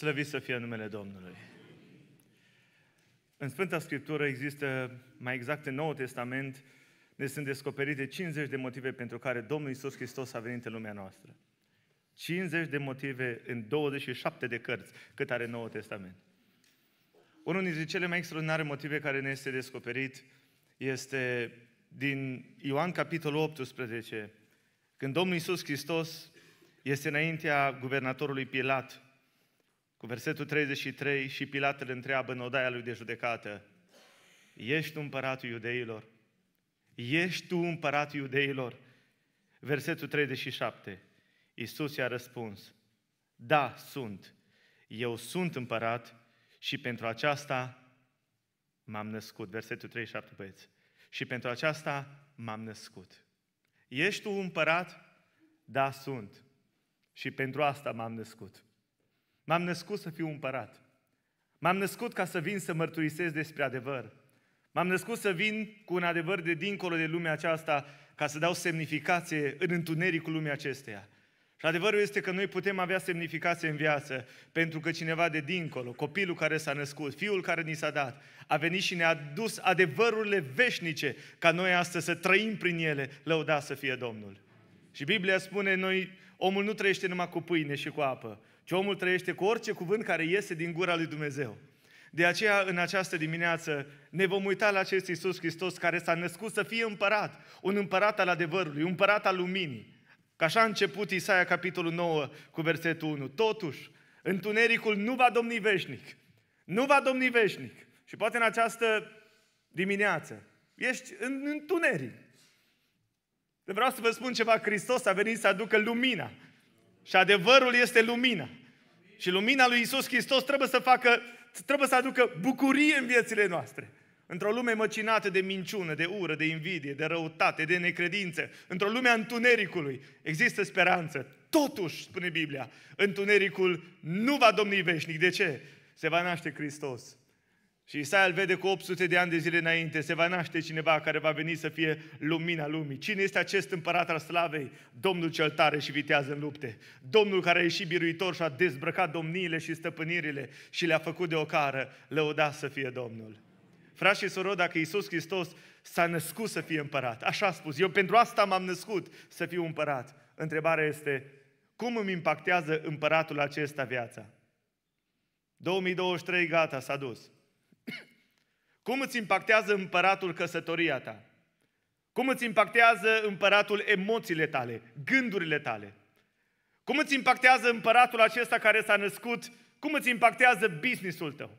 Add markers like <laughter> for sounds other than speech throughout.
Slăvit să fie numele Domnului! În Sfânta Scriptură există, mai exact în Noul Testament, ne sunt descoperite 50 de motive pentru care Domnul Isus Hristos a venit în lumea noastră. 50 de motive în 27 de cărți cât are Noul Testament. Unul dintre cele mai extraordinare motive care ne este descoperit este din Ioan capitolul 18, când Domnul Isus Hristos este înaintea guvernatorului Pilat cu versetul 33 și Pilat îl întreabă în odaia lui de judecată, Ești tu împăratul iudeilor? Ești tu împăratul iudeilor? Versetul 37. Iisus i-a răspuns, Da, sunt. Eu sunt împărat și pentru aceasta m-am născut. Versetul 37, băieți. Și pentru aceasta m-am născut. Ești tu împărat? Da, sunt. Și pentru asta m-am născut. M-am născut să fiu împărat. M-am născut ca să vin să mărturisesc despre adevăr. M-am născut să vin cu un adevăr de dincolo de lumea aceasta, ca să dau semnificație în întunericul lumii acesteia. Și adevărul este că noi putem avea semnificație în viață, pentru că cineva de dincolo, copilul care s-a născut, fiul care ni s-a dat, a venit și ne-a dus adevărurile veșnice, ca noi astăzi să trăim prin ele, lăuda să fie Domnul. Și Biblia spune, noi, omul nu trăiește numai cu pâine și cu apă, ci omul trăiește cu orice cuvânt care iese din gura lui Dumnezeu. De aceea, în această dimineață, ne vom uita la acest Iisus Hristos care s-a născut să fie împărat, un împărat al adevărului, un împărat al luminii. Că așa a început Isaia capitolul 9 cu versetul 1. Totuși, întunericul nu va domni veșnic. Nu va domni veșnic. Și poate în această dimineață ești în întuneric. Vreau să vă spun ceva. Hristos a venit să aducă lumina. Și adevărul este lumina și lumina lui Isus Hristos trebuie să facă, trebuie să aducă bucurie în viețile noastre. Într-o lume măcinată de minciună, de ură, de invidie, de răutate, de necredință, într-o lume a întunericului, există speranță. Totuși, spune Biblia, întunericul nu va domni veșnic. De ce? Se va naște Hristos și Isaia îl vede cu 800 de ani de zile înainte, se va naște cineva care va veni să fie lumina lumii. Cine este acest împărat al slavei? Domnul cel tare și vitează în lupte. Domnul care a ieșit biruitor și a dezbrăcat domniile și stăpânirile și le-a făcut de ocară. Lăuda să fie Domnul. Frați și soro, dacă Iisus Hristos s-a născut să fie împărat, așa a spus, eu pentru asta m-am născut să fiu împărat. Întrebarea este, cum îmi impactează împăratul acesta viața? 2023, gata, s-a dus. Cum îți impactează împăratul căsătoria ta? Cum îți impactează împăratul emoțiile tale, gândurile tale? Cum îți impactează împăratul acesta care s-a născut? Cum îți impactează businessul tău?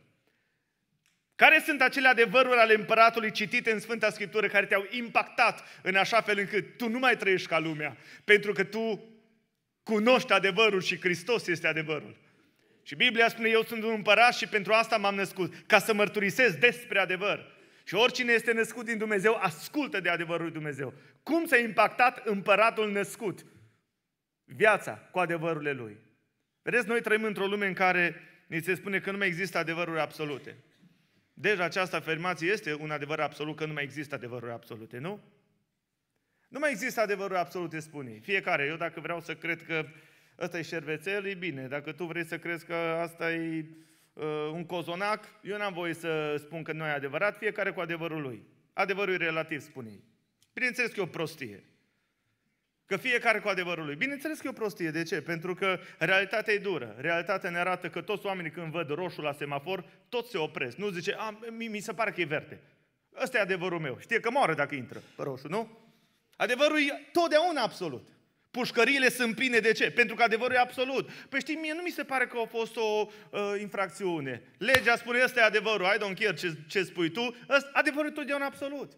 Care sunt acele adevăruri ale împăratului citite în Sfânta Scriptură care te-au impactat în așa fel încât tu nu mai trăiești ca lumea, pentru că tu cunoști adevărul și Hristos este adevărul? Și Biblia spune, eu sunt un împărat și pentru asta m-am născut, ca să mărturisesc despre adevăr. Și oricine este născut din Dumnezeu, ascultă de adevărul lui Dumnezeu. Cum s-a impactat împăratul născut? Viața cu adevărurile lui. Vedeți, noi trăim într-o lume în care ni se spune că nu mai există adevăruri absolute. Deja această afirmație este un adevăr absolut, că nu mai există adevăruri absolute, nu? Nu mai există adevăruri absolute, spune Fiecare, eu dacă vreau să cred că ăsta e șervețel, e bine. Dacă tu vrei să crezi că asta e uh, un cozonac, eu n-am voie să spun că nu e adevărat, fiecare cu adevărul lui. Adevărul e relativ, spune ei. Bineînțeles că e o prostie. Că fiecare cu adevărul lui. Bineînțeles că e o prostie. De ce? Pentru că realitatea e dură. Realitatea ne arată că toți oamenii când văd roșu la semafor, toți se opresc. Nu zice, A, mi, mi se pare că e verde. Ăsta e adevărul meu. Știe că moare dacă intră pe roșu, nu? Adevărul e totdeauna absolut. Pușcările sunt pline de ce? Pentru că adevărul e absolut. Păi știi, mie nu mi se pare că a fost o uh, infracțiune. Legea spune, ăsta e adevărul, ai don't care ce, ce spui tu, ăsta, adevărul e totdeauna absolut.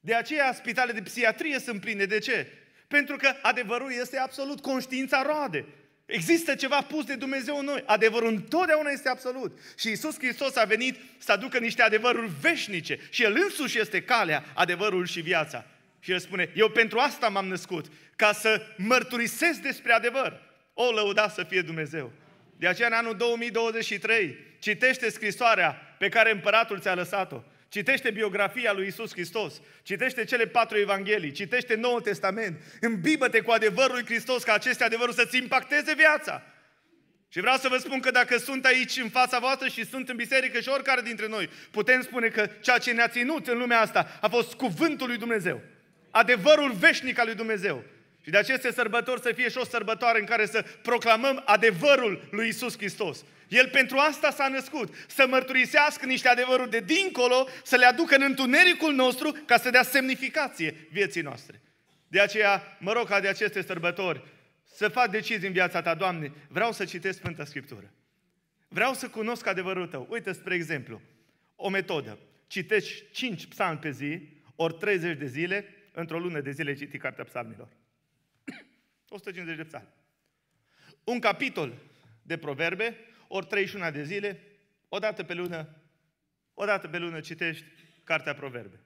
De aceea spitale de psiatrie sunt pline. De ce? Pentru că adevărul este absolut, conștiința roade. Există ceva pus de Dumnezeu în noi. Adevărul întotdeauna este absolut. Și Isus Hristos a venit să aducă niște adevăruri veșnice. Și El însuși este calea, adevărul și viața. Și el spune, eu pentru asta m-am născut, ca să mărturisesc despre adevăr. O lăuda să fie Dumnezeu. De aceea, în anul 2023, citește scrisoarea pe care împăratul ți-a lăsat-o. Citește biografia lui Isus Hristos, citește cele patru evanghelii, citește Noul Testament, îmbibă-te cu adevărul lui Hristos ca aceste adevăruri să-ți impacteze viața. Și vreau să vă spun că dacă sunt aici în fața voastră și sunt în biserică și oricare dintre noi, putem spune că ceea ce ne-a ținut în lumea asta a fost cuvântul lui Dumnezeu adevărul veșnic al lui Dumnezeu. Și de aceste sărbători să fie și o sărbătoare în care să proclamăm adevărul lui Isus Hristos. El pentru asta s-a născut, să mărturisească niște adevăruri de dincolo, să le aducă în întunericul nostru ca să dea semnificație vieții noastre. De aceea, mă rog ca de aceste sărbători să fac decizii în viața ta, Doamne, vreau să citesc Sfânta Scriptură. Vreau să cunosc adevărul tău. Uite, spre exemplu, o metodă. Citești 5 psalmi pe zi, ori 30 de zile, într-o lună de zile citi Cartea Psalmilor. 150 <clears throat> de psalmi. Un capitol de proverbe, ori 31 de zile, o dată pe lună, o dată pe lună citești Cartea Proverbe.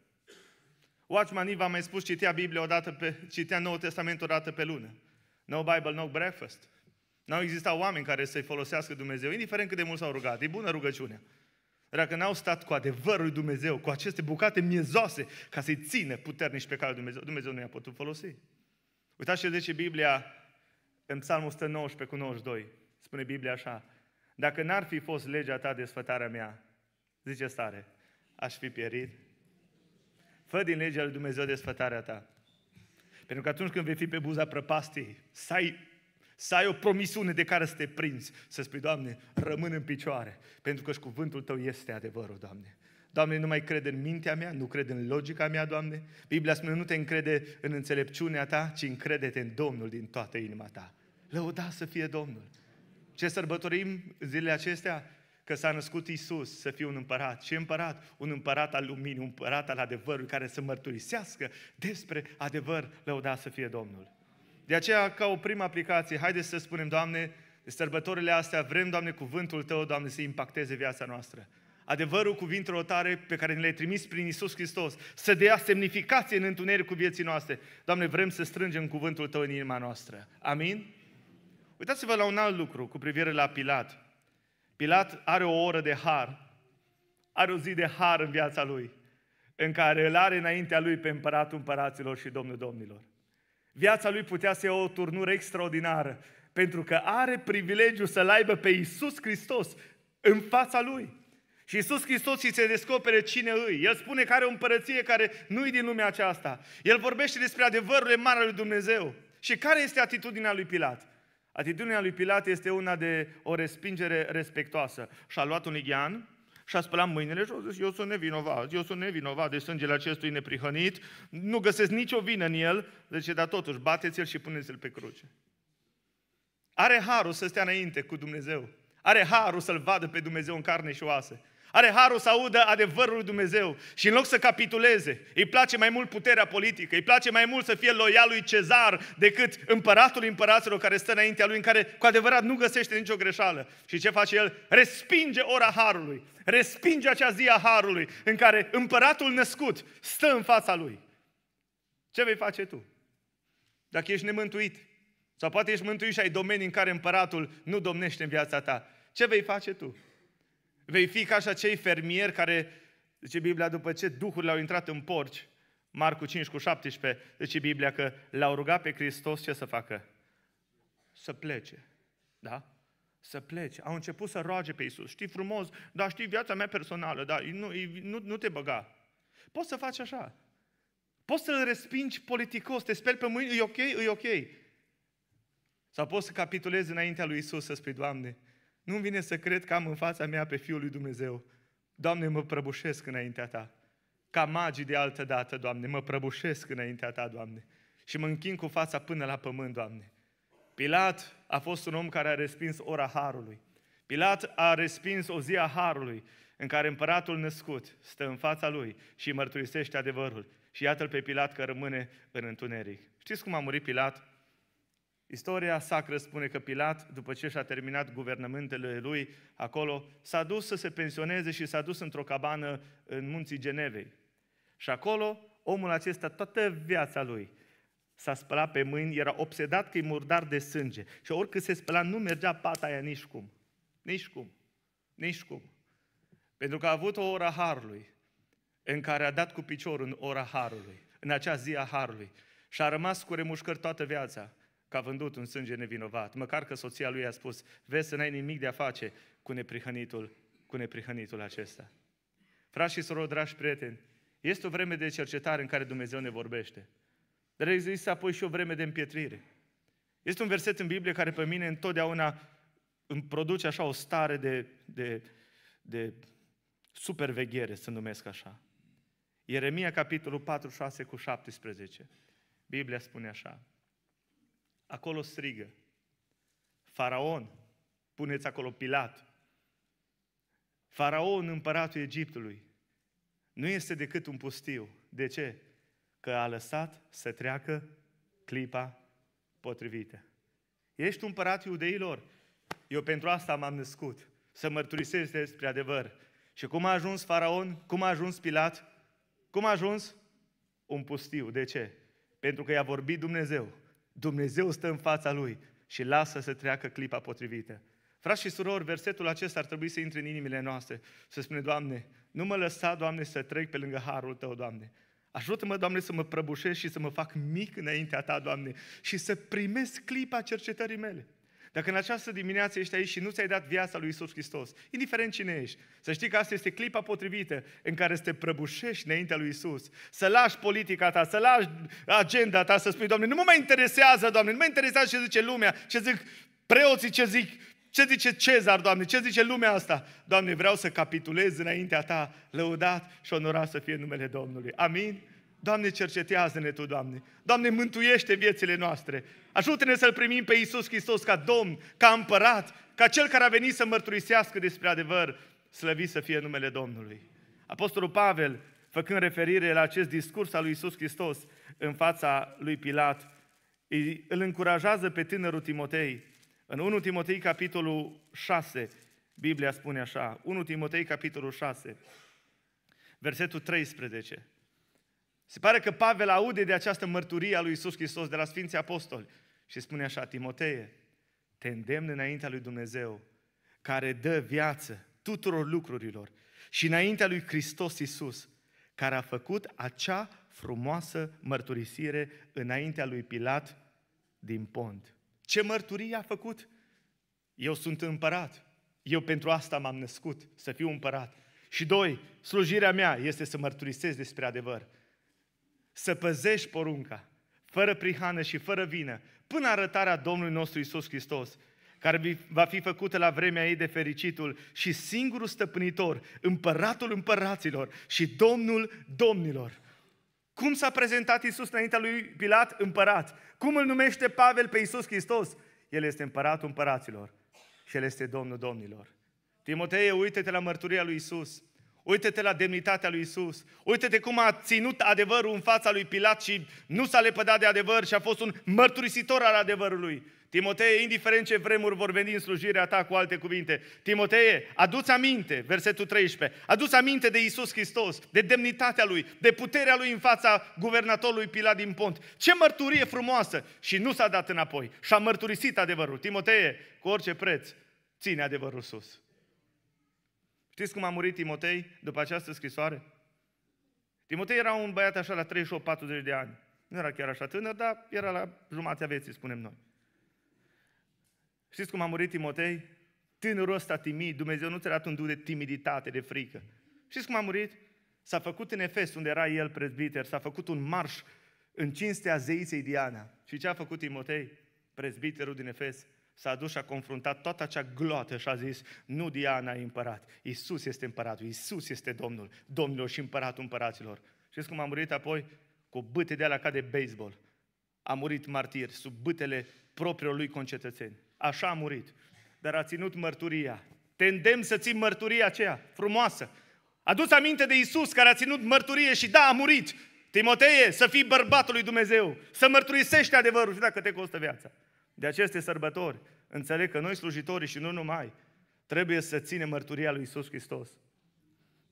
Watchman Eve a mai spus, citea Biblia o dată pe, citea Noul Testament o dată pe lună. No Bible, no breakfast. N-au existat oameni care să-i folosească Dumnezeu, indiferent cât de mult s-au rugat. E bună rugăciunea. Dacă n-au stat cu adevărul lui Dumnezeu, cu aceste bucate miezoase, ca să-i țină puternici pe care Dumnezeu, Dumnezeu nu i-a putut folosi. Uitați ce zice Biblia în Psalmul 119 cu 92. Spune Biblia așa. Dacă n-ar fi fost legea ta de sfătarea mea, zice stare, aș fi pierit. Fă din legea lui Dumnezeu sfătarea ta. Pentru că atunci când vei fi pe buza prăpastii, să ai să ai o promisiune de care să te prinzi. Să spui, Doamne, rămân în picioare. Pentru că și cuvântul Tău este adevărul, Doamne. Doamne, nu mai cred în mintea mea, nu cred în logica mea, Doamne. Biblia spune, nu te încrede în înțelepciunea ta, ci încrede-te în Domnul din toată inima ta. Lăuda să fie Domnul. Ce sărbătorim zilele acestea? Că s-a născut Isus să fie un împărat. Ce împărat? Un împărat al luminii, un împărat al adevărului, care să mărturisească despre adevăr, lăuda să fie Domnul. De aceea, ca o primă aplicație, haideți să spunem, Doamne, de sărbătorile astea vrem, Doamne, cuvântul Tău, Doamne, să impacteze viața noastră. Adevărul cuvintelor tare pe care ne le-ai trimis prin Isus Hristos, să dea semnificație în întuneric cu vieții noastre. Doamne, vrem să strângem cuvântul Tău în inima noastră. Amin? Uitați-vă la un alt lucru cu privire la Pilat. Pilat are o oră de har, are o zi de har în viața lui, în care îl are înaintea lui pe împăratul împăraților și domnul domnilor. Viața lui putea să ia o turnură extraordinară, pentru că are privilegiul să-L aibă pe Iisus Hristos în fața lui. Și Iisus Hristos îi se descopere cine îi. El spune că are o împărăție care nu e din lumea aceasta. El vorbește despre adevărul mare al lui Dumnezeu. Și care este atitudinea lui Pilat? Atitudinea lui Pilat este una de o respingere respectoasă. Și-a luat un lighean, și-a spălat mâinile și a zis, eu sunt nevinovat, eu sunt nevinovat de sângele acestui neprihănit, nu găsesc nicio vină în el, zice, deci, dar totuși, bateți-l și puneți-l pe cruce. Are harul să stea înainte cu Dumnezeu. Are harul să-L vadă pe Dumnezeu în carne și oase. Are harul să audă adevărul lui Dumnezeu și în loc să capituleze, îi place mai mult puterea politică, îi place mai mult să fie loial lui Cezar decât împăratul împăraților care stă înaintea lui, în care cu adevărat nu găsește nicio greșeală. Și ce face el? Respinge ora harului, respinge acea zi a harului în care împăratul născut stă în fața lui. Ce vei face tu? Dacă ești nemântuit, sau poate ești mântuit și ai domenii în care împăratul nu domnește în viața ta, ce vei face tu? Vei fi ca și acei fermieri care, zice Biblia, după ce duhurile au intrat în porci, Marcu 5 cu 17, zice Biblia că l-au rugat pe Hristos ce să facă? Să plece. Da? Să plece. Au început să roage pe Isus. Știi frumos, dar știi viața mea personală, dar nu, nu, nu te băga. Poți să faci așa. Poți să-l respingi politicos, te speli pe mâini, e ok, e ok. Sau poți să capitulezi înaintea lui Isus să spui, Doamne, nu vine să cred că am în fața mea pe Fiul lui Dumnezeu. Doamne, mă prăbușesc înaintea Ta. Ca magii de altă dată, Doamne, mă prăbușesc înaintea Ta, Doamne. Și mă închin cu fața până la pământ, Doamne. Pilat a fost un om care a respins ora Harului. Pilat a respins o zi a Harului în care împăratul născut stă în fața lui și mărturisește adevărul. Și iată-l pe Pilat că rămâne în întuneric. Știți cum a murit Pilat? Istoria sacră spune că Pilat, după ce și-a terminat guvernamentele lui acolo, s-a dus să se pensioneze și s-a dus într-o cabană în munții Genevei. Și acolo, omul acesta, toată viața lui, s-a spălat pe mâini, era obsedat că e murdar de sânge. Și oricât se spăla, nu mergea pata aia nici cum. Nici cum. Nici cum. Pentru că a avut o ora harului, în care a dat cu piciorul în ora harului, în acea zi a harului. Și a rămas cu remușcări toată viața că a vândut un sânge nevinovat, măcar că soția lui a spus, vezi să n-ai nimic de a face cu neprihănitul, cu neprihănitul acesta. Frați și soror, dragi prieteni, este o vreme de cercetare în care Dumnezeu ne vorbește. Dar există apoi și o vreme de împietrire. Este un verset în Biblie care pe mine întotdeauna îmi produce așa o stare de, de, de superveghere, să numesc așa. Ieremia, capitolul 46 cu 17. Biblia spune așa acolo strigă. Faraon, puneți acolo Pilat. Faraon, împăratul Egiptului, nu este decât un pustiu. De ce? Că a lăsat să treacă clipa potrivită. Ești împărat iudeilor. Eu pentru asta m-am născut, să mărturisesc despre adevăr. Și cum a ajuns Faraon? Cum a ajuns Pilat? Cum a ajuns? Un pustiu. De ce? Pentru că i-a vorbit Dumnezeu Dumnezeu stă în fața lui și lasă să treacă clipa potrivită. Frați și surori, versetul acesta ar trebui să intre în inimile noastre, să spune, Doamne, nu mă lăsa, Doamne, să trec pe lângă harul Tău, Doamne. Ajută-mă, Doamne, să mă prăbușesc și să mă fac mic înaintea Ta, Doamne, și să primesc clipa cercetării mele. Dacă în această dimineață ești aici și nu ți-ai dat viața lui Isus Hristos, indiferent cine ești, să știi că asta este clipa potrivită în care să te prăbușești înaintea lui Isus, să lași politica ta, să lași agenda ta, să spui, Doamne, nu mă mai interesează, Doamne, nu mă interesează ce zice lumea, ce zic preoții, ce zic ce zice Cezar, Doamne? Ce zice lumea asta? Doamne, vreau să capitulez înaintea Ta, lăudat și onorat să fie numele Domnului. Amin? Doamne, cercetează-ne Tu, Doamne. Doamne, mântuiește viețile noastre. Ajută-ne să-L primim pe Iisus Hristos ca Domn, ca împărat, ca Cel care a venit să mărturisească despre adevăr, slăvit să fie numele Domnului. Apostolul Pavel, făcând referire la acest discurs al lui Iisus Hristos în fața lui Pilat, îl încurajează pe tânărul Timotei. În 1 Timotei, capitolul 6, Biblia spune așa, 1 Timotei, capitolul 6, versetul 13. Se pare că Pavel aude de această mărturie a lui Isus Hristos de la Sfinții Apostoli și spune așa, Timotee, te îndemn înaintea lui Dumnezeu, care dă viață tuturor lucrurilor și înaintea lui Hristos Isus, care a făcut acea frumoasă mărturisire înaintea lui Pilat din pont. Ce mărturie a făcut? Eu sunt împărat. Eu pentru asta m-am născut, să fiu împărat. Și doi, slujirea mea este să mărturisesc despre adevăr să păzești porunca, fără prihană și fără vină, până arătarea Domnului nostru Isus Hristos, care va fi făcută la vremea ei de fericitul și singurul stăpânitor, împăratul împăraților și domnul domnilor. Cum s-a prezentat Isus înaintea lui Pilat? Împărat. Cum îl numește Pavel pe Isus Hristos? El este împăratul împăraților și El este Domnul domnilor. Timotei, uite-te la mărturia lui Isus. Uită-te la demnitatea lui Isus. Uită-te cum a ținut adevărul în fața lui Pilat și nu s-a lepădat de adevăr și a fost un mărturisitor al adevărului. Timotei, indiferent ce vremuri vor veni în slujirea ta cu alte cuvinte, Timotei, adu-ți aminte, versetul 13, adu-ți aminte de Isus Hristos, de demnitatea Lui, de puterea Lui în fața guvernatorului Pilat din Pont. Ce mărturie frumoasă! Și nu s-a dat înapoi și a mărturisit adevărul. Timotei, cu orice preț, ține adevărul sus. Știți cum a murit Timotei după această scrisoare? Timotei era un băiat așa la 38-40 de ani. Nu era chiar așa tânăr, dar era la jumatea vieții, spunem noi. Știți cum a murit Timotei? Tânărul ăsta timid, Dumnezeu nu ți-a dat un duh de timiditate, de frică. Știți cum a murit? S-a făcut în Efes, unde era el prezbiter, s-a făcut un marș în cinstea zeiței Diana. Și ce a făcut Timotei, prezbiterul din Efes? s-a dus și a confruntat toată acea gloată și a zis, nu Diana e împărat, Isus este împăratul, Isus este Domnul, Domnilor și împăratul împăraților. Știți cum a murit apoi? Cu bâte de la ca de baseball. A murit martir sub bâtele propriului lui concetățeni. Așa a murit. Dar a ținut mărturia. Tendem să ții mărturia aceea frumoasă. Aduți aminte de Isus care a ținut mărturie și da, a murit. Timotei, să fii bărbatul lui Dumnezeu, să mărturisești adevărul și dacă te costă viața de aceste sărbători, înțeleg că noi slujitorii și nu numai, trebuie să ținem mărturia lui Isus Hristos.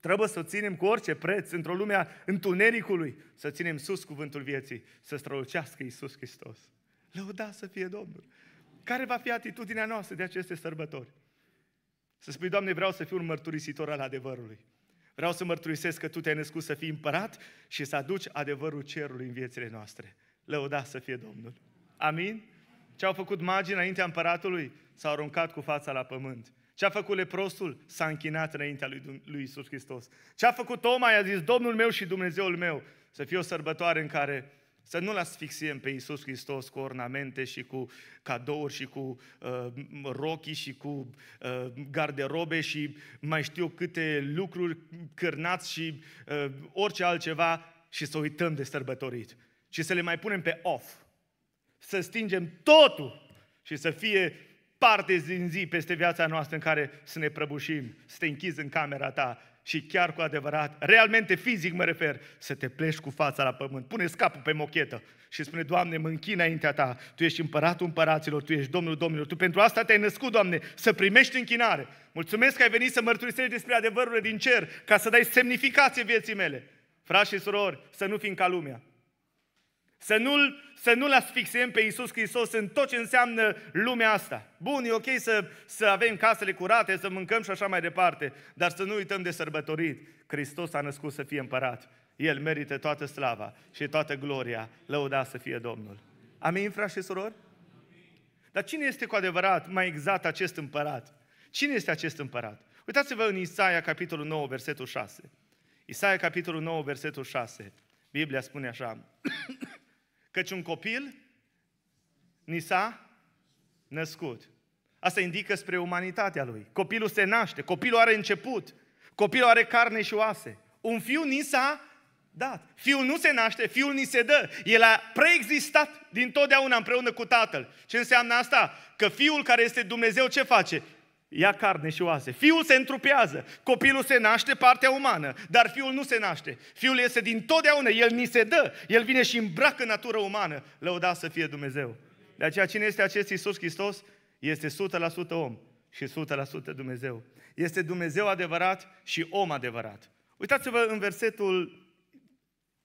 Trebuie să o ținem cu orice preț, într-o lumea întunericului, să ținem sus cuvântul vieții, să strălucească Isus Hristos. Lăuda să fie Domnul. Care va fi atitudinea noastră de aceste sărbători? Să spui, Doamne, vreau să fiu un mărturisitor al adevărului. Vreau să mărturisesc că Tu te-ai născut să fii împărat și să aduci adevărul cerului în viețile noastre. Lăuda să fie Domnul. Amin? Ce au făcut magii înaintea împăratului? S-au aruncat cu fața la pământ. Ce a făcut leprosul? S-a închinat înaintea lui, lui Isus Hristos. Ce a făcut Toma? I-a zis, Domnul meu și Dumnezeul meu, să fie o sărbătoare în care să nu-L asfixiem pe Isus Hristos cu ornamente și cu cadouri și cu uh, rochii și cu uh, garderobe și mai știu câte lucruri cârnați și uh, orice altceva și să uităm de sărbătorit. Și să le mai punem pe off să stingem totul și să fie parte din zi peste viața noastră în care să ne prăbușim, să te închizi în camera ta și chiar cu adevărat, realmente fizic mă refer, să te pleci cu fața la pământ, pune capul pe mochetă și spune, Doamne, mă închin înaintea Ta, Tu ești împăratul împăraților, Tu ești Domnul domnilor, Tu pentru asta te-ai născut, Doamne, să primești închinare. Mulțumesc că ai venit să mărturisești despre adevărurile din cer, ca să dai semnificație vieții mele. Frați și surori, să nu fim ca lumea. Să nu-l, să nu asfixiem pe Iisus Hristos în tot ce înseamnă lumea asta. Bun, e ok să, să avem casele curate, să mâncăm și așa mai departe, dar să nu uităm de sărbătorit. Hristos a născut să fie împărat. El merită toată slava și toată gloria. Lăuda să fie Domnul. Amin, frați și surori? Dar cine este cu adevărat mai exact acest împărat? Cine este acest împărat? Uitați-vă în Isaia, capitolul 9, versetul 6. Isaia, capitolul 9, versetul 6. Biblia spune așa. <coughs> Căci un copil ni s-a născut. Asta indică spre umanitatea lui. Copilul se naște, copilul are început, copilul are carne și oase. Un fiu ni s-a dat. Fiul nu se naște, fiul ni se dă. El a preexistat din totdeauna împreună cu tatăl. Ce înseamnă asta? Că fiul care este Dumnezeu ce face? ia carne și oase. Fiul se întrupează, copilul se naște partea umană, dar fiul nu se naște. Fiul este din totdeauna, el ni se dă, el vine și îmbracă natura umană, lăuda să fie Dumnezeu. De aceea cine este acest Iisus Hristos? Este 100% om și 100% Dumnezeu. Este Dumnezeu adevărat și om adevărat. Uitați-vă în versetul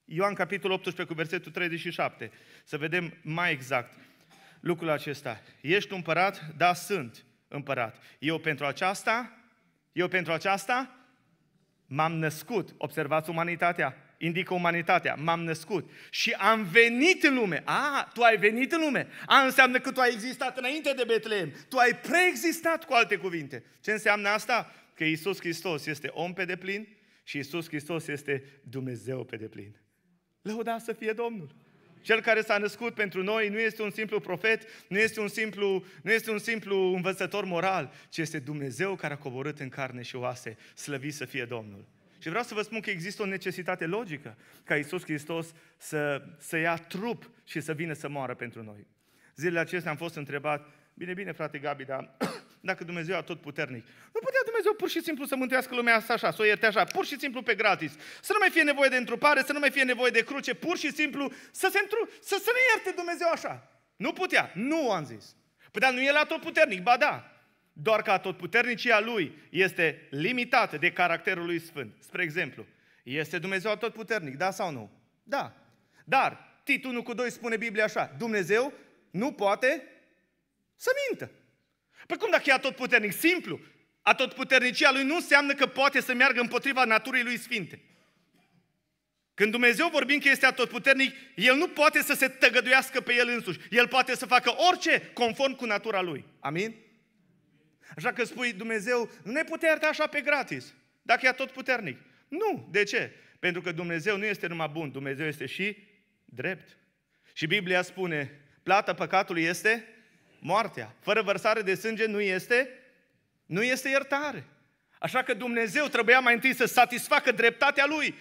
Ioan capitolul 18 cu versetul 37, să vedem mai exact lucrul acesta. Ești împărat? Da, sunt împărat. Eu pentru aceasta, eu pentru aceasta m-am născut. Observați umanitatea, indică umanitatea, m-am născut și am venit în lume. A, tu ai venit în lume. A, înseamnă că tu ai existat înainte de Betlehem. Tu ai preexistat cu alte cuvinte. Ce înseamnă asta? Că Isus Hristos este om pe deplin și Isus Hristos este Dumnezeu pe deplin. Lăuda să fie Domnul! Cel care s-a născut pentru noi nu este un simplu profet, nu este un simplu, nu este un simplu învățător moral, ci este Dumnezeu care a coborât în carne și oase, slăvit să fie Domnul. Și vreau să vă spun că există o necesitate logică ca Iisus Hristos să, să ia trup și să vină să moară pentru noi. Zilele acestea am fost întrebat, bine, bine, frate Gabi, dar dacă Dumnezeu e puternic, Nu putea Dumnezeu pur și simplu să mântuiască lumea asta așa, să o ierte așa, pur și simplu pe gratis. Să nu mai fie nevoie de întrupare, să nu mai fie nevoie de cruce, pur și simplu să se întru... să, să ne ierte Dumnezeu așa. Nu putea, nu am zis. Păi dar nu el puternic? ba da. Doar că tot puternicia lui este limitată de caracterul lui sfânt. Spre exemplu, este Dumnezeu tot puternic? da sau nu? Da. Dar, Titul 1 cu 2 spune Biblia așa, Dumnezeu nu poate să mintă. Păi cum dacă e atotputernic? Simplu. Atotputernicia lui nu înseamnă că poate să meargă împotriva naturii lui sfinte. Când Dumnezeu vorbim că este atotputernic, El nu poate să se tăgăduiască pe El însuși. El poate să facă orice conform cu natura Lui. Amin? Așa că spui, Dumnezeu, nu ne putea ierta așa pe gratis, dacă e atotputernic. Nu. De ce? Pentru că Dumnezeu nu este numai bun, Dumnezeu este și drept. Și Biblia spune, plata păcatului este moartea. Fără vărsare de sânge nu este, nu este iertare. Așa că Dumnezeu trebuia mai întâi să satisfacă dreptatea Lui.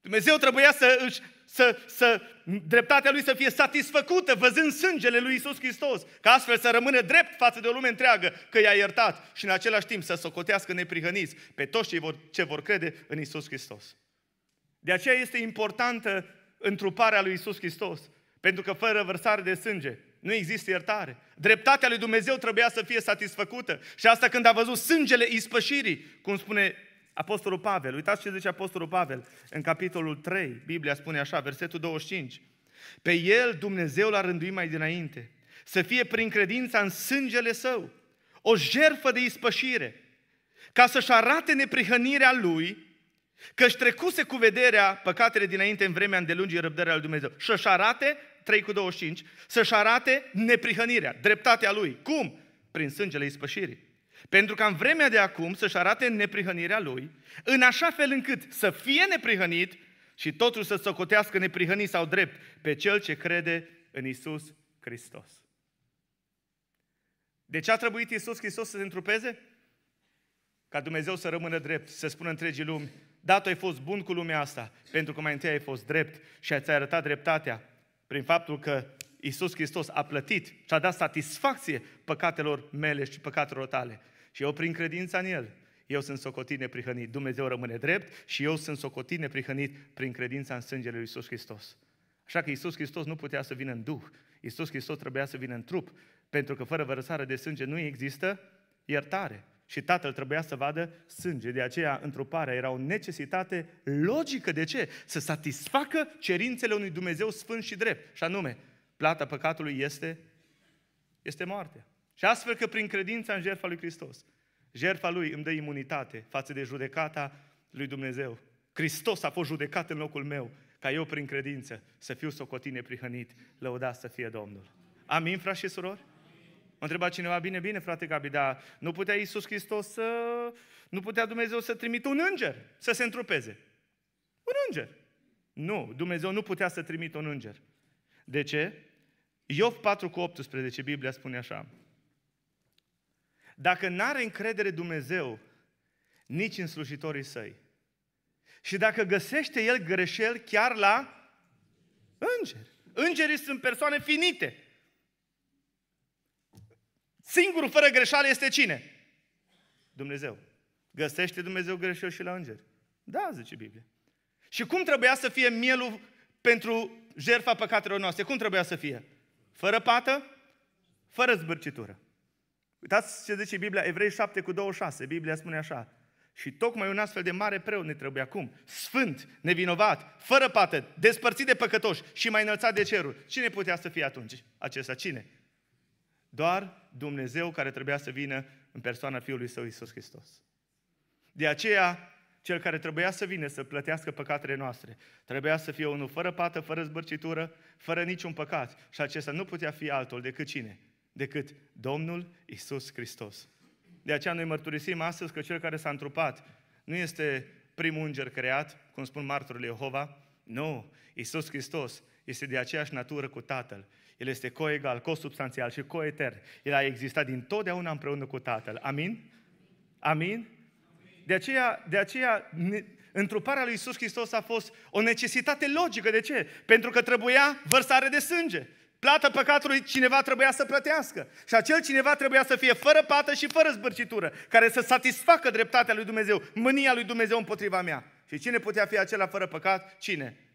Dumnezeu trebuia să își să, să, dreptatea lui să fie satisfăcută văzând sângele lui Isus Hristos, ca astfel să rămână drept față de o lume întreagă că i-a iertat și în același timp să socotească neprihăniți pe toți cei vor, ce vor crede în Isus Hristos. De aceea este importantă întruparea lui Isus Hristos, pentru că fără vărsare de sânge nu există iertare. Dreptatea lui Dumnezeu trebuia să fie satisfăcută. Și asta când a văzut sângele ispășirii, cum spune Apostolul Pavel. Uitați ce zice Apostolul Pavel în capitolul 3. Biblia spune așa, versetul 25. Pe el Dumnezeu l-a rânduit mai dinainte, să fie prin credința în sângele său, o jerfă de ispășire, ca să-și arate neprihănirea lui, că-și trecuse cu vederea păcatele dinainte în vremea îndelungii răbdării al Dumnezeu. Și-și arate 3 cu 25, să-și arate neprihănirea, dreptatea lui. Cum? Prin sângele ispășirii. Pentru ca în vremea de acum să-și arate neprihănirea lui, în așa fel încât să fie neprihănit și totul să socotească neprihănit sau drept pe cel ce crede în Isus Hristos. De ce a trebuit Isus Hristos să se întrupeze? Ca Dumnezeu să rămână drept, să spună întregii lumi, da, tu ai fost bun cu lumea asta, pentru că mai întâi ai fost drept și ai arătat dreptatea prin faptul că Isus Hristos a plătit și a dat satisfacție păcatelor mele și păcatelor tale. Și eu prin credința în El, eu sunt socotit neprihănit. Dumnezeu rămâne drept și eu sunt socotit neprihănit prin credința în sângele lui Isus Hristos. Așa că Isus Hristos nu putea să vină în duh. Isus Hristos trebuia să vină în trup. Pentru că fără vărsare de sânge nu există iertare și tatăl trebuia să vadă sânge. De aceea, întruparea era o necesitate logică. De ce? Să satisfacă cerințele unui Dumnezeu sfânt și drept. Și anume, plata păcatului este, este moartea. Și astfel că prin credința în jertfa lui Hristos, jertfa lui îmi dă imunitate față de judecata lui Dumnezeu. Hristos a fost judecat în locul meu, ca eu prin credință să fiu socotit neprihănit, lăudat să fie Domnul. Amin, frați și surori? M-a întrebat cineva, bine, bine, frate Gabi, dar nu putea Iisus Hristos să... Nu putea Dumnezeu să trimită un înger să se întrupeze. Un înger. Nu, Dumnezeu nu putea să trimită un înger. De ce? Iov 4 cu 18, Biblia spune așa. Dacă n-are încredere Dumnezeu nici în slujitorii săi, și dacă găsește el greșel chiar la îngeri. Îngerii sunt persoane finite. Singurul fără greșeală este cine? Dumnezeu. Găsește Dumnezeu greșeli și la îngeri. Da, zice Biblia. Și cum trebuia să fie mielul pentru jertfa păcatelor noastre? Cum trebuia să fie? Fără pată, fără zbârcitură. Uitați ce zice Biblia, Evrei 7 cu 26. Biblia spune așa. Și tocmai un astfel de mare preot ne trebuie acum, sfânt, nevinovat, fără pată, despărțit de păcătoși și mai înălțat de cerul. Cine putea să fie atunci? Acesta cine? Doar Dumnezeu care trebuia să vină în persoana Fiului Său Isus Hristos. De aceea, cel care trebuia să vină să plătească păcatele noastre, trebuia să fie unul fără pată, fără zbârcitură, fără niciun păcat. Și acesta nu putea fi altul decât cine? Decât Domnul Isus Hristos. De aceea noi mărturisim astăzi că cel care s-a întrupat nu este primul înger creat, cum spun martorul Jehova, nu, Isus Hristos este de aceeași natură cu Tatăl el este coegal, co co-substanțial și coeter. El a existat totdeauna împreună cu Tatăl. Amin? Amin? De aceea, de aceea întruparea lui Isus Hristos a fost o necesitate logică. De ce? Pentru că trebuia vărsare de sânge. Plata păcatului cineva trebuia să plătească. Și acel cineva trebuia să fie fără pată și fără zbârcitură, care să satisfacă dreptatea lui Dumnezeu, mânia lui Dumnezeu împotriva mea. Și cine putea fi acela fără păcat? Cine?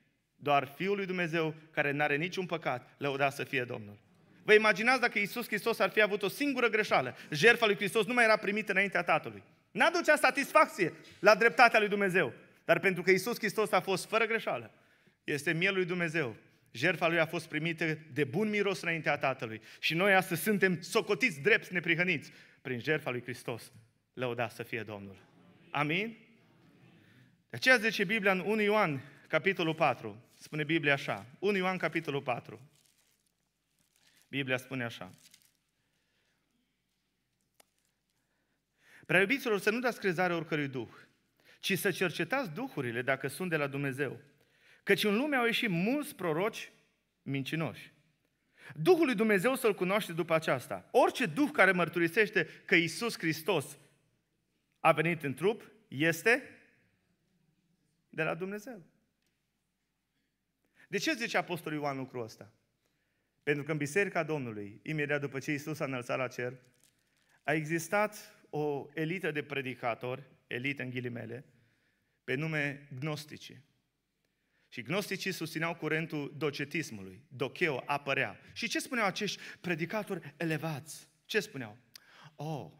Doar Fiul lui Dumnezeu, care nu are niciun păcat, lăuda să fie Domnul. Vă imaginați dacă Iisus Hristos ar fi avut o singură greșeală. Jertfa lui Hristos nu mai era primită înaintea Tatălui. N-aducea satisfacție la dreptatea lui Dumnezeu. Dar pentru că Iisus Hristos a fost fără greșeală, este mielul lui Dumnezeu. Jertfa lui a fost primită de bun miros înaintea Tatălui. Și noi astăzi suntem socotiți drept neprihăniți prin jertfa lui Hristos. Lăuda să fie Domnul. Amin? De aceea zice Biblia în 1 Ioan, capitolul 4, Spune Biblia așa, 1 Ioan capitolul 4. Biblia spune așa. Prea iubiților, să nu dați crezare oricărui duh, ci să cercetați duhurile dacă sunt de la Dumnezeu. Căci în lume au ieșit mulți proroci mincinoși. Duhul lui Dumnezeu să-L cunoaște după aceasta. Orice duh care mărturisește că Isus Hristos a venit în trup, este de la Dumnezeu. De ce zice Apostolul Ioan lucrul ăsta? Pentru că în Biserica Domnului, imediat după ce Isus a înălțat la cer, a existat o elită de predicatori, elită în ghilimele, pe nume gnostici. Și gnosticii susțineau curentul docetismului. Docheo apărea. Și ce spuneau acești predicatori elevați? Ce spuneau? Oh,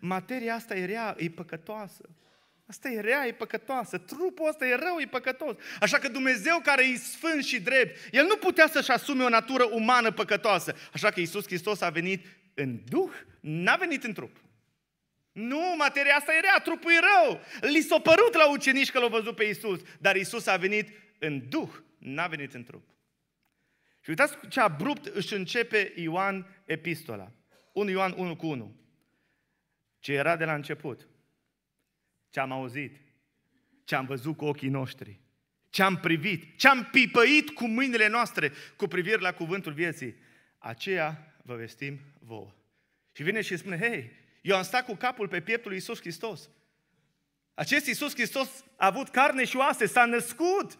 materia asta e rea, e păcătoasă. Asta e rea, e păcătoasă. Trupul ăsta e rău, e păcătos. Așa că Dumnezeu care e sfânt și drept, El nu putea să-și asume o natură umană păcătoasă. Așa că Iisus Hristos a venit în duh, n-a venit în trup. Nu, materia asta e rea, trupul e rău. Li s-a părut la ucenici că l-au văzut pe Iisus, dar Iisus a venit în duh, n-a venit în trup. Și uitați ce abrupt își începe Ioan epistola. 1 Ioan 1 cu 1. Ce era de la început ce am auzit, ce am văzut cu ochii noștri, ce am privit, ce am pipăit cu mâinile noastre cu privire la cuvântul vieții, aceea vă vestim vouă. Și vine și spune, hei, eu am stat cu capul pe pieptul lui Iisus Hristos. Acest Iisus Hristos a avut carne și oase, s-a născut,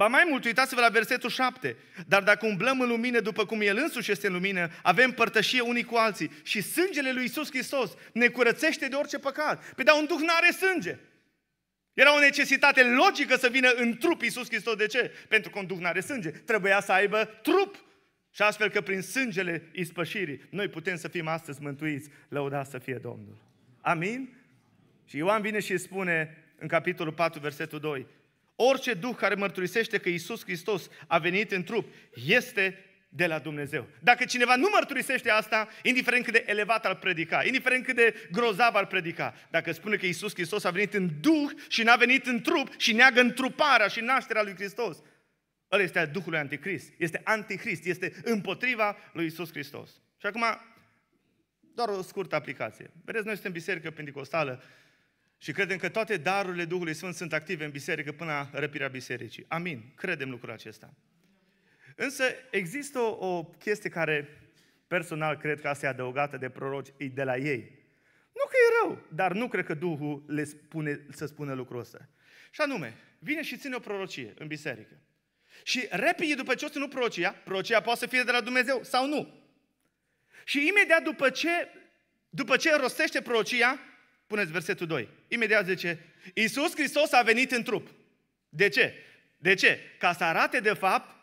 Ba mai mult, uitați-vă la versetul 7. Dar dacă umblăm în lumină după cum El însuși este în lumină, avem părtășie unii cu alții. Și sângele lui Isus Hristos ne curățește de orice păcat. Păi dar un duh nu are sânge. Era o necesitate logică să vină în trup Isus Hristos. De ce? Pentru că un duh nu are sânge. Trebuia să aibă trup. Și astfel că prin sângele ispășirii noi putem să fim astăzi mântuiți. Lăudați să fie Domnul. Amin? Și Ioan vine și spune în capitolul 4, versetul 2, Orice duh care mărturisește că Isus Hristos a venit în trup este de la Dumnezeu. Dacă cineva nu mărturisește asta, indiferent cât de elevat ar predica, indiferent cât de grozav ar predica, dacă spune că Isus Hristos a venit în duh și n-a venit în trup și neagă întruparea și nașterea lui Hristos, ăla este Duhul Anticrist, este Anticrist, este împotriva lui Isus Hristos. Și acum, doar o scurtă aplicație. Vedeți, noi suntem biserică pentecostală, și credem că toate darurile Duhului Sfânt sunt active în biserică până la răpirea bisericii. Amin. Credem lucrul acesta. Însă există o, o chestie care personal cred că asta e adăugată de proroci, e de la ei. Nu că e rău, dar nu cred că Duhul le spune să spună lucrul ăsta. Și anume, vine și ține o prorocie în biserică. Și repede după ce o ținut prorocia, prorocia poate să fie de la Dumnezeu sau nu. Și imediat după ce, după ce rostește prorocia, Puneți versetul 2. Imediat zice, Iisus Hristos a venit în trup. De ce? De ce? Ca să arate de fapt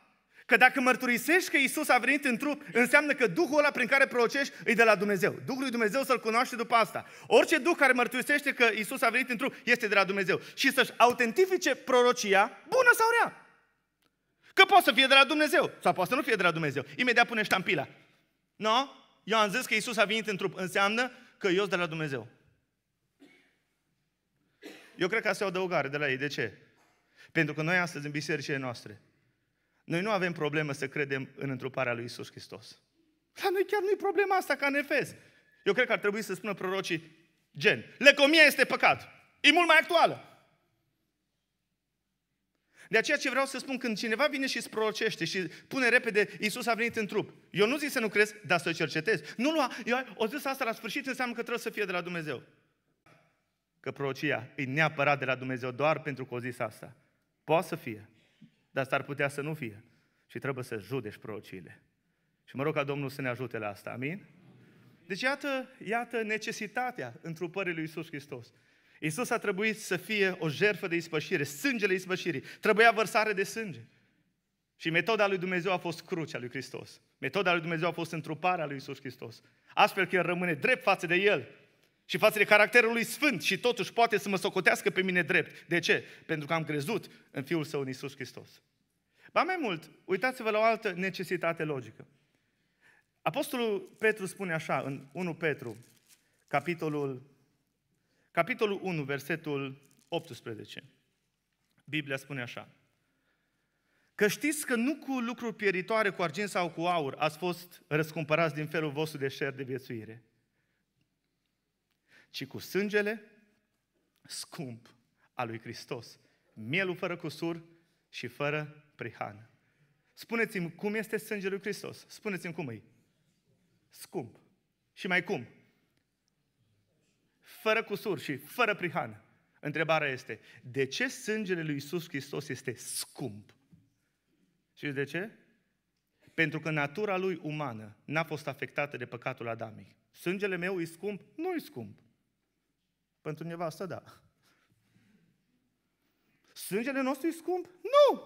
că dacă mărturisești că Iisus a venit în trup, înseamnă că Duhul ăla prin care procești e de la Dumnezeu. Duhul lui Dumnezeu să-L cunoaște după asta. Orice Duh care mărturisește că Iisus a venit în trup este de la Dumnezeu. Și să-și autentifice prorocia, bună sau rea. Că poate să fie de la Dumnezeu sau poate să nu fie de la Dumnezeu. Imediat pune ștampila. Nu? No? Eu am zis că Iisus a venit în trup. Înseamnă că eu sunt de la Dumnezeu. Eu cred că asta e o adăugare de la ei. De ce? Pentru că noi astăzi, în bisericile noastre, noi nu avem problemă să credem în întruparea lui Isus Hristos. Dar noi chiar nu-i problema asta ca în Efes. Eu cred că ar trebui să spună prorocii gen, „Lecomia este păcat. E mult mai actuală. De aceea ce vreau să spun, când cineva vine și îți și pune repede, Iisus a venit în trup. Eu nu zic să nu crezi, dar să cercetezi. Nu lua, eu, o zis asta la sfârșit înseamnă că trebuie să fie de la Dumnezeu că prorocia e neapărat de la Dumnezeu doar pentru că o zis asta. Poate să fie, dar s-ar putea să nu fie. Și trebuie să judești prorociile. Și mă rog ca Domnul să ne ajute la asta. Amin? Deci iată, iată necesitatea întrupării lui Isus Hristos. Isus a trebuit să fie o jertfă de ispășire, sângele ispășirii. Trebuia vărsare de sânge. Și metoda lui Dumnezeu a fost crucea lui Hristos. Metoda lui Dumnezeu a fost întruparea lui Isus Hristos. Astfel că el rămâne drept față de el și față de caracterul lui Sfânt și totuși poate să mă socotească pe mine drept. De ce? Pentru că am crezut în Fiul Său, în Iisus Hristos. Ba mai mult, uitați-vă la o altă necesitate logică. Apostolul Petru spune așa în 1 Petru, capitolul, capitolul 1, versetul 18. Biblia spune așa. Că știți că nu cu lucruri pieritoare, cu argint sau cu aur, ați fost răscumpărați din felul vostru de șer de viețuire, ci cu sângele scump al lui Hristos, mielul fără cusur și fără prihană. Spuneți-mi cum este sângele lui Hristos. Spuneți-mi cum e. Scump. Și mai cum? Fără cusur și fără prihană. Întrebarea este, de ce sângele lui Isus Hristos este scump? Și de ce? Pentru că natura lui umană n-a fost afectată de păcatul Adamic. Sângele meu e scump? Nu e scump. Pentru nevastă, da. Sângele nostru e scump? Nu!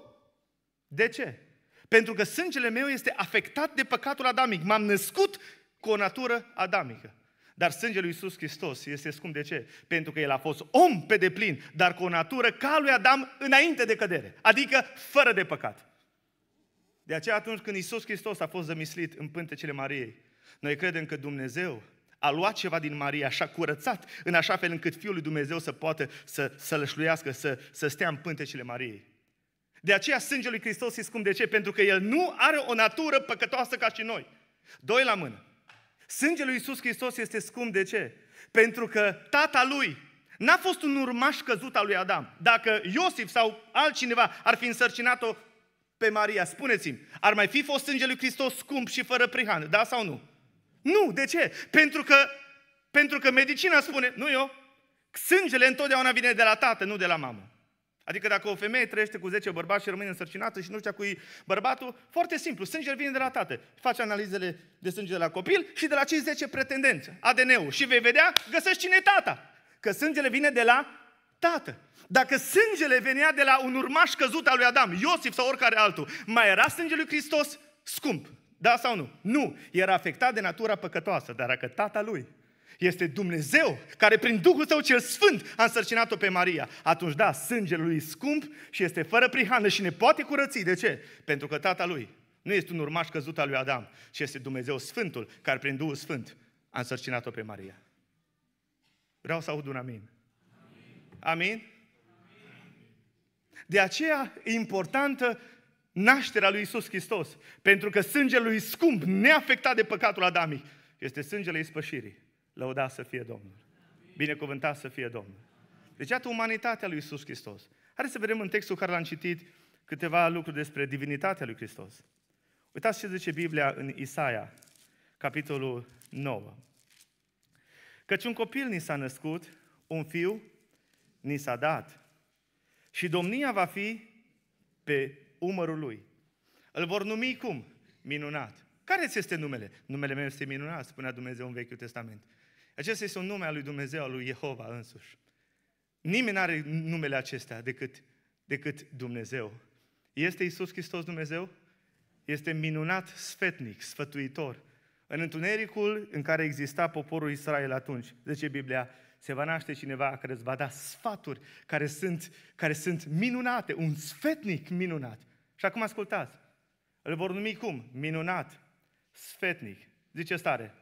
De ce? Pentru că sângele meu este afectat de păcatul adamic. M-am născut cu o natură adamică. Dar sângele lui Iisus Hristos este scump. De ce? Pentru că El a fost om pe deplin, dar cu o natură ca lui Adam înainte de cădere. Adică fără de păcat. De aceea atunci când Iisus Hristos a fost zămislit în pântecele Mariei, noi credem că Dumnezeu a luat ceva din Maria și a curățat în așa fel încât Fiul lui Dumnezeu să poată să, să lășluiască, să, să stea în pântecile Mariei. De aceea sângele lui Hristos îi scump. De ce? Pentru că El nu are o natură păcătoasă ca și noi. Doi la mână. Sângele lui Iisus Hristos este scump. De ce? Pentru că tata lui n-a fost un urmaș căzut al lui Adam. Dacă Iosif sau altcineva ar fi însărcinat-o pe Maria, spuneți-mi, ar mai fi fost sângele lui Hristos scump și fără prihană, da sau nu? Nu, de ce? Pentru că, pentru că medicina spune, nu eu, sângele întotdeauna vine de la tată, nu de la mamă. Adică dacă o femeie trăiește cu 10 bărbați și rămâne însărcinată și nu știa cu bărbatul, foarte simplu, sângele vine de la tată. Faci analizele de sânge de la copil și de la cei 10 pretendenți, ADN-ul. Și vei vedea, găsești cine e tata. Că sângele vine de la tată. Dacă sângele venea de la un urmaș căzut al lui Adam, Iosif sau oricare altul, mai era sângele lui Hristos scump. Da sau nu? Nu. Era afectat de natura păcătoasă, dar dacă tata lui este Dumnezeu care prin Duhul Său cel Sfânt a însărcinat-o pe Maria. Atunci da, sângele lui scump și este fără prihană și ne poate curăți. De ce? Pentru că tata lui nu este un urmaș căzut al lui Adam, ci este Dumnezeu Sfântul care prin Duhul Sfânt a însărcinat-o pe Maria. Vreau să aud un amin. Amin? amin? De aceea e importantă nașterea lui Isus Hristos, pentru că sângele lui scump, neafectat de păcatul Adamic, este sângele ispășirii. Lăudat să fie Domnul. Binecuvântat să fie Domnul. Deci iată umanitatea lui Isus Hristos. Haideți să vedem în textul care l-am citit câteva lucruri despre divinitatea lui Hristos. Uitați ce zice Biblia în Isaia, capitolul 9. Căci un copil ni s-a născut, un fiu ni s-a dat. Și domnia va fi pe umărul lui. Îl vor numi cum? Minunat. Care ți este numele? Numele meu este minunat, spunea Dumnezeu în Vechiul Testament. Acesta este un nume al lui Dumnezeu, al lui Jehova însuși. Nimeni nu are numele acesta decât, decât Dumnezeu. Este Isus Hristos Dumnezeu? Este minunat sfetnic, sfătuitor. În întunericul în care exista poporul Israel atunci, zice Biblia, se va naște cineva care îți va da sfaturi care sunt, care sunt minunate, un sfetnic minunat. Și acum ascultați. Îl vor numi cum? Minunat, sfetnic. Zice stare.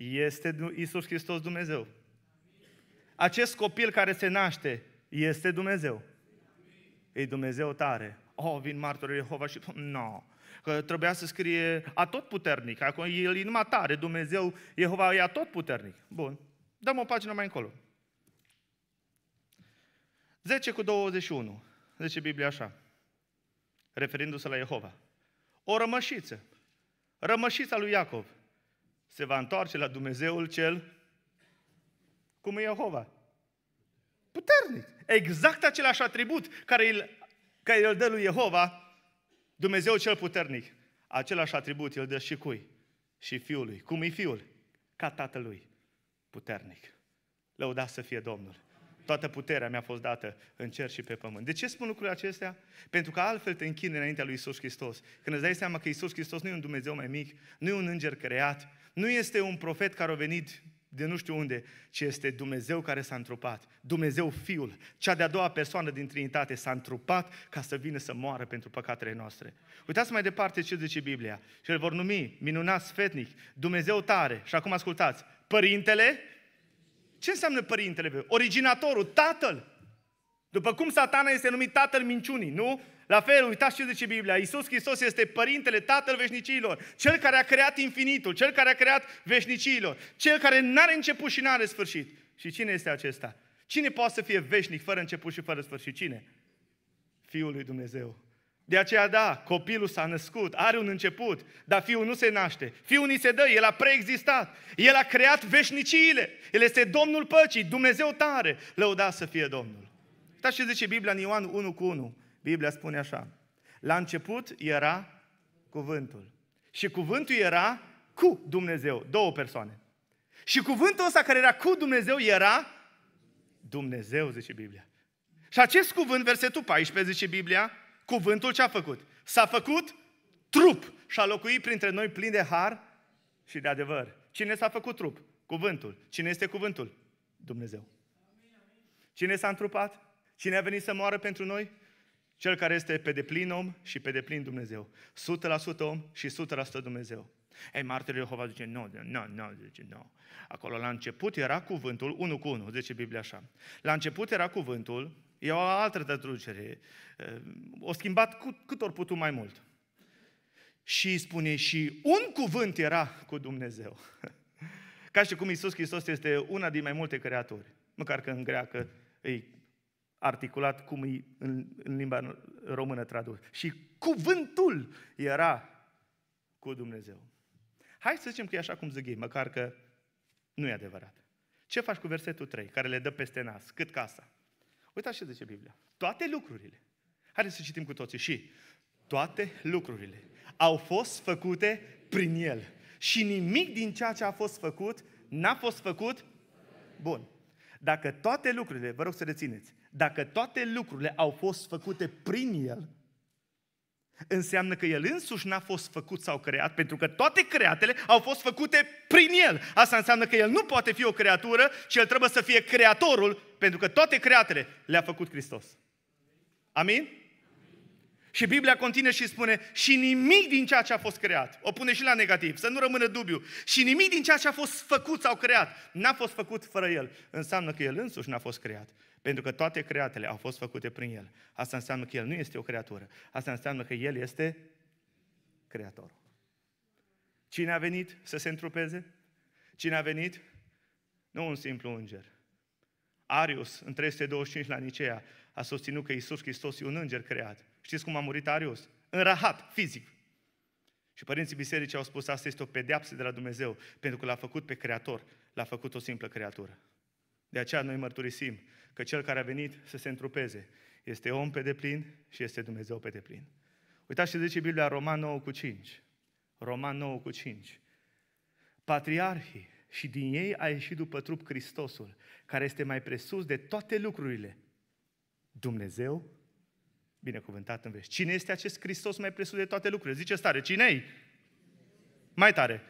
Este Isus Hristos Dumnezeu. Acest copil care se naște este Dumnezeu. E Dumnezeu tare. Oh, vin martorii Jehova și... Nu. No. Că trebuia să scrie a tot puternic. Acum el e numai tare. Dumnezeu, Jehova e a tot puternic. Bun. Dăm o pagină mai încolo. 10 cu 21, zice Biblia așa, referindu-se la Jehova. O rămășiță, rămășița lui Iacov, se va întoarce la Dumnezeul cel cum e Jehova. Puternic. Exact același atribut care îl, care îl dă lui Jehova, Dumnezeu cel puternic. Același atribut îl dă și cui? Și fiului. Cum e fiul? Ca tatălui. Puternic. Lăudați să fie Domnul. Toată puterea mi-a fost dată în cer și pe pământ. De ce spun lucrurile acestea? Pentru că altfel te închine înaintea lui Isus Hristos. Când îți dai seama că Isus Hristos nu e un Dumnezeu mai mic, nu e un înger creat, nu este un profet care a venit de nu știu unde, ci este Dumnezeu care s-a întrupat. Dumnezeu Fiul, cea de-a doua persoană din Trinitate, s-a întrupat ca să vină să moară pentru păcatele noastre. Uitați mai departe ce zice Biblia. Și îl vor numi minunat, sfetnic, Dumnezeu tare. Și acum ascultați, Părintele, ce înseamnă părintele meu? Originatorul, tatăl. După cum satana este numit tatăl minciunii, nu? La fel, uitați ce zice Biblia. Iisus Hristos este Părintele, Tatăl veșnicilor, Cel care a creat infinitul, Cel care a creat veșnicilor, Cel care n-are început și n-are sfârșit. Și cine este acesta? Cine poate să fie veșnic fără început și fără sfârșit? Cine? Fiul lui Dumnezeu. De aceea, da, copilul s-a născut, are un început, dar fiul nu se naște. Fiul ni se dă, el a preexistat, el a creat veșniciile, el este Domnul păcii, Dumnezeu tare, lăuda să fie Domnul. Da, ce zice Biblia în Ioan 1 cu 1. Biblia spune așa, la început era cuvântul și cuvântul era cu Dumnezeu, două persoane. Și cuvântul ăsta care era cu Dumnezeu era Dumnezeu, zice Biblia. Și acest cuvânt, versetul 14, zice Biblia, Cuvântul ce a făcut? S-a făcut trup și a locuit printre noi plin de har și de adevăr. Cine s-a făcut trup? Cuvântul. Cine este cuvântul? Dumnezeu. Cine s-a întrupat? Cine a venit să moară pentru noi? Cel care este pe deplin om și pe deplin Dumnezeu. 100% om și 100% Dumnezeu. Ei, martirul Jehova zice, nu, nu, nu, zice, nu. Acolo la început era cuvântul, unul cu unul, zice Biblia așa. La început era cuvântul E o altă traducere. Ehm, o schimbat cât, cât ori putut mai mult. Și spune, și un cuvânt era cu Dumnezeu. <laughs> Ca și cum Isus Hristos este una din mai multe creaturi. Măcar că în greacă e articulat cum e în, în limba română tradus. Și cuvântul era cu Dumnezeu. Hai să zicem că e așa cum zic ei, măcar că nu e adevărat. Ce faci cu versetul 3, care le dă peste nas? Cât casa? Uitați ce zice Biblia. Toate lucrurile. Haideți să citim cu toții. Și toate lucrurile au fost făcute prin El. Și nimic din ceea ce a fost făcut n-a fost făcut bun. Dacă toate lucrurile, vă rog să rețineți, dacă toate lucrurile au fost făcute prin El, înseamnă că El însuși n-a fost făcut sau creat, pentru că toate createle au fost făcute prin El. Asta înseamnă că El nu poate fi o creatură ci El trebuie să fie creatorul pentru că toate createle le-a făcut Hristos. Amin? Și Biblia continuă și spune, și nimic din ceea ce a fost creat, o pune și la negativ, să nu rămână dubiu, și nimic din ceea ce a fost făcut sau creat, n-a fost făcut fără El. Înseamnă că El însuși n-a fost creat. Pentru că toate createle au fost făcute prin El. Asta înseamnă că El nu este o creatură. Asta înseamnă că El este Creatorul. Cine a venit să se întrupeze? Cine a venit? Nu un simplu înger. Arius, în 325 la Nicea, a susținut că Isus Hristos e un înger creat. Știți cum a murit Arius? În rahat, fizic. Și părinții bisericii au spus, asta este o pedeapsă de la Dumnezeu, pentru că l-a făcut pe Creator, l-a făcut o simplă creatură. De aceea noi mărturisim că Cel care a venit să se întrupeze este om pe deplin și este Dumnezeu pe deplin. Uitați ce zice Biblia Roman 9 cu 5. Roman 9 cu 5. Patriarhii și din ei a ieșit după trup Hristosul, care este mai presus de toate lucrurile. Dumnezeu, binecuvântat în veci. Cine este acest Hristos mai presus de toate lucrurile? Zice tare, cine-i? Mai tare.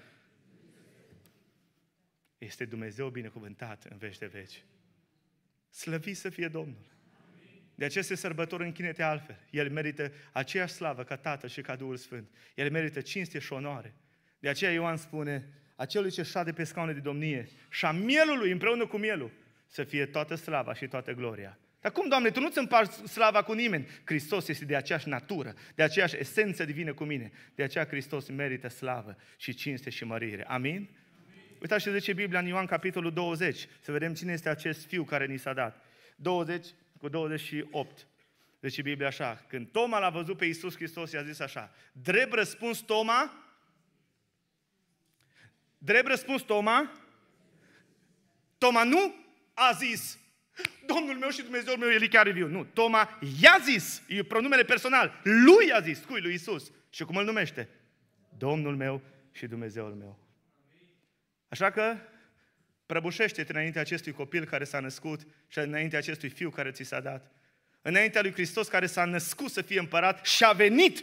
Este Dumnezeu binecuvântat în veci de veci. Slăvi să fie Domnul. De aceste sărbători închinete altfel. El merită aceeași slavă ca Tatăl și ca Duhul Sfânt. El merită cinste și onoare. De aceea Ioan spune, acelui ce șade pe scaune de domnie și a mielului împreună cu mielul să fie toată slava și toată gloria. Dar cum, Doamne, Tu nu-ți împarți slava cu nimeni. Hristos este de aceeași natură, de aceeași esență divină cu mine. De aceea Hristos merită slavă și cinste și mărire. Amin? Amin. Uitați ce zice Biblia în Ioan capitolul 20, să vedem cine este acest fiu care ni s-a dat. 20 cu 28. Zice Biblia așa, când Toma l-a văzut pe Iisus Hristos, i-a zis așa, drept răspuns Toma, Drept răspuns, Toma, Toma nu a zis, Domnul meu și Dumnezeul meu, El e chiar viu. Nu, Toma i-a zis, e pronumele personal, lui a zis, cui lui Isus. Și cum îl numește? Domnul meu și Dumnezeul meu. Așa că prăbușește-te înaintea acestui copil care s-a născut și înaintea acestui fiu care ți s-a dat. Înaintea lui Hristos care s-a născut să fie împărat și a venit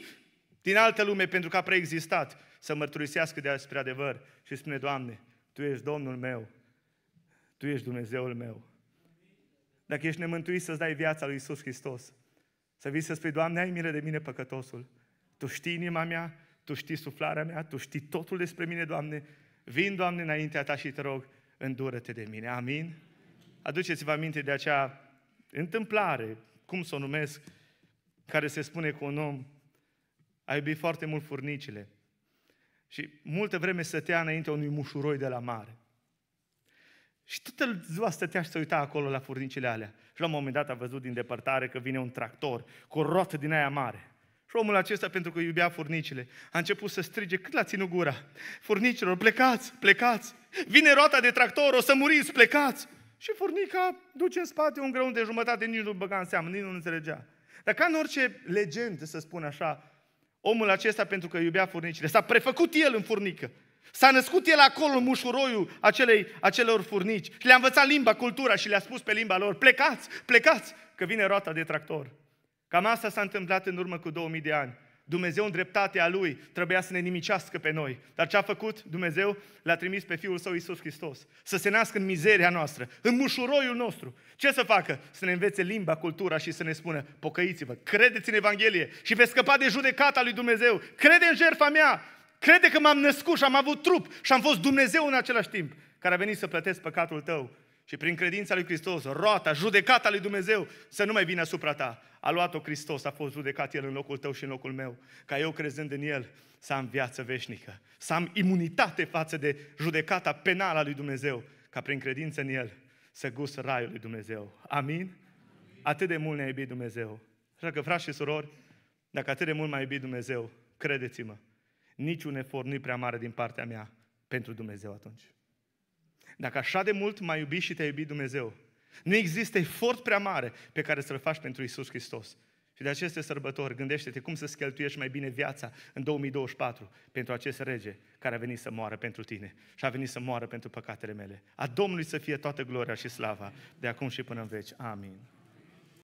din altă lume pentru că a preexistat să mărturisească despre adevăr și spune, Doamne, Tu ești Domnul meu, Tu ești Dumnezeul meu. Dacă ești nemântuit să-ți dai viața lui Isus Hristos, să vii să spui, Doamne, ai milă de mine păcătosul, Tu știi inima mea, Tu știi suflarea mea, Tu știi totul despre mine, Doamne, vin, Doamne, înaintea Ta și te rog, îndură-te de mine. Amin? Aduceți-vă aminte de acea întâmplare, cum să o numesc, care se spune cu un om, a iubit foarte mult furnicile. Și multă vreme stătea înainte unui mușuroi de la mare. Și toată ziua stătea și se uita acolo la furnicile alea. Și la un moment dat a văzut din depărtare că vine un tractor cu o roată din aia mare. Și omul acesta, pentru că iubea furnicile, a început să strige cât la ținut gura. Furnicilor, plecați, plecați! Vine roata de tractor, o să muriți, plecați! Și furnica duce în spate un grăun de jumătate, nici nu băga în seamă, nici nu înțelegea. Dar ca în orice legendă, să spun așa, Omul acesta, pentru că iubea furnicile, s-a prefăcut el în furnică. S-a născut el acolo în mușuroiul acelei, acelor furnici. Le-a învățat limba, cultura și le-a spus pe limba lor, plecați, plecați, că vine roata de tractor. Cam asta s-a întâmplat în urmă cu 2000 de ani Dumnezeu în dreptatea Lui trebuia să ne nimicească pe noi. Dar ce a făcut Dumnezeu? L-a trimis pe Fiul Său Isus Hristos. Să se nască în mizeria noastră, în mușuroiul nostru. Ce să facă? Să ne învețe limba, cultura și să ne spună, pocăiți-vă, credeți în Evanghelie și veți scăpa de judecata lui Dumnezeu. Crede în jertfa mea, crede că m-am născut și am avut trup și am fost Dumnezeu în același timp care a venit să plătesc păcatul tău și prin credința lui Hristos, roata, judecata lui Dumnezeu să nu mai vină asupra ta. A luat-o Hristos, a fost judecat El în locul tău și în locul meu. Ca eu crezând în El să am viață veșnică, să am imunitate față de judecata penală a lui Dumnezeu, ca prin credință în El să gust raiul lui Dumnezeu. Amin? Amin. Atât de mult ne-a iubit Dumnezeu. Așa că, frați și surori, dacă atât de mult m-a iubit Dumnezeu, credeți-mă, niciun efort nu prea mare din partea mea pentru Dumnezeu atunci. Dacă așa de mult m-a iubit și te-a iubit Dumnezeu, nu există efort prea mare pe care să-l faci pentru Isus Hristos. Și de aceste sărbători, gândește-te cum să-ți cheltuiești mai bine viața în 2024 pentru acest rege care a venit să moară pentru tine și a venit să moară pentru păcatele mele. A Domnului să fie toată gloria și slava de acum și până în veci. Amin.